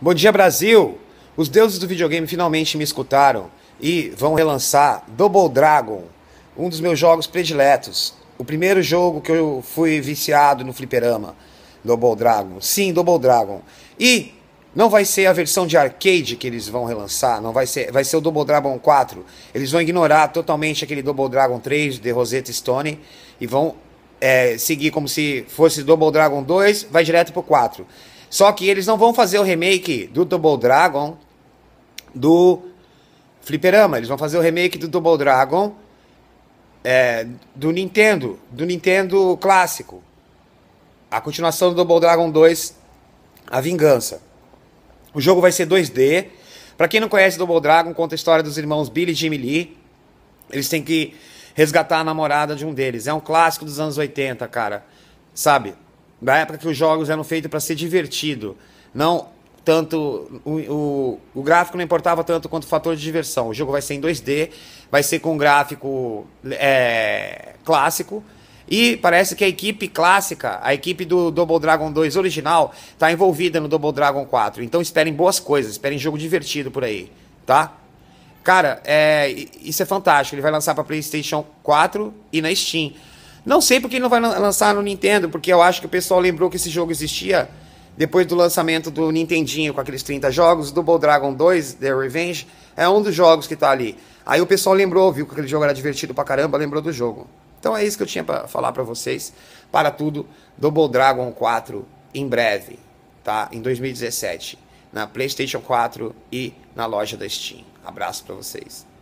Bom dia, Brasil! Os deuses do videogame finalmente me escutaram e vão relançar Double Dragon, um dos meus jogos prediletos. O primeiro jogo que eu fui viciado no fliperama, Double Dragon. Sim, Double Dragon. E não vai ser a versão de arcade que eles vão relançar, não vai ser, vai ser o Double Dragon 4. Eles vão ignorar totalmente aquele Double Dragon 3 de Rosetta Stone e vão é, seguir como se fosse Double Dragon 2, vai direto pro 4. Só que eles não vão fazer o remake do Double Dragon do Fliperama. Eles vão fazer o remake do Double Dragon é, do Nintendo, do Nintendo clássico. A continuação do Double Dragon 2, A Vingança. O jogo vai ser 2D. Para quem não conhece Double Dragon, conta a história dos irmãos Billy e Jimmy Lee. Eles têm que resgatar a namorada de um deles. É um clássico dos anos 80, cara. Sabe? da época que os jogos eram feitos para ser divertido, não tanto o, o, o, gráfico não importava tanto quanto o fator de diversão. O jogo vai ser em 2D, vai ser com gráfico é, clássico. E parece que a equipe clássica, a equipe do Double Dragon 2 original, está envolvida no Double Dragon 4. Então esperem boas coisas, esperem jogo divertido por aí, tá? Cara, é, isso é fantástico. Ele vai lançar para PlayStation 4 e na Steam. Não sei porque não vai lançar no Nintendo, porque eu acho que o pessoal lembrou que esse jogo existia depois do lançamento do Nintendinho com aqueles 30 jogos, Double Dragon 2, The Revenge, é um dos jogos que tá ali. Aí o pessoal lembrou, viu que aquele jogo era divertido pra caramba, lembrou do jogo. Então é isso que eu tinha para falar para vocês. Para tudo, Double Dragon 4 em breve, tá? Em 2017, na PlayStation 4 e na loja da Steam. Abraço para vocês.